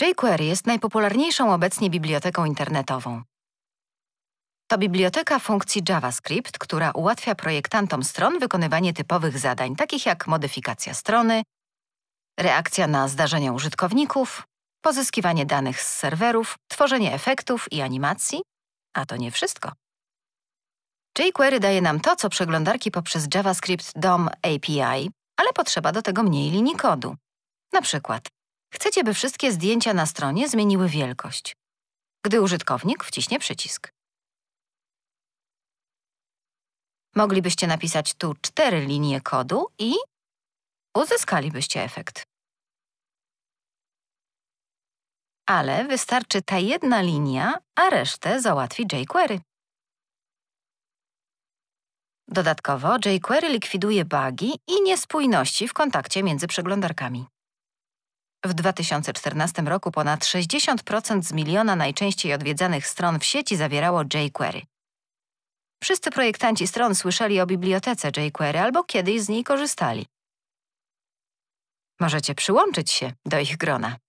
jQuery jest najpopularniejszą obecnie biblioteką internetową. To biblioteka funkcji JavaScript, która ułatwia projektantom stron wykonywanie typowych zadań, takich jak modyfikacja strony, reakcja na zdarzenia użytkowników, pozyskiwanie danych z serwerów, tworzenie efektów i animacji, a to nie wszystko. jQuery daje nam to, co przeglądarki poprzez JavaScript DOM API, ale potrzeba do tego mniej linii kodu. Na przykład Chcecie, by wszystkie zdjęcia na stronie zmieniły wielkość, gdy użytkownik wciśnie przycisk. Moglibyście napisać tu cztery linie kodu i uzyskalibyście efekt. Ale wystarczy ta jedna linia, a resztę załatwi jQuery. Dodatkowo jQuery likwiduje bugi i niespójności w kontakcie między przeglądarkami. W 2014 roku ponad 60% z miliona najczęściej odwiedzanych stron w sieci zawierało jQuery. Wszyscy projektanci stron słyszeli o bibliotece jQuery albo kiedyś z niej korzystali. Możecie przyłączyć się do ich grona.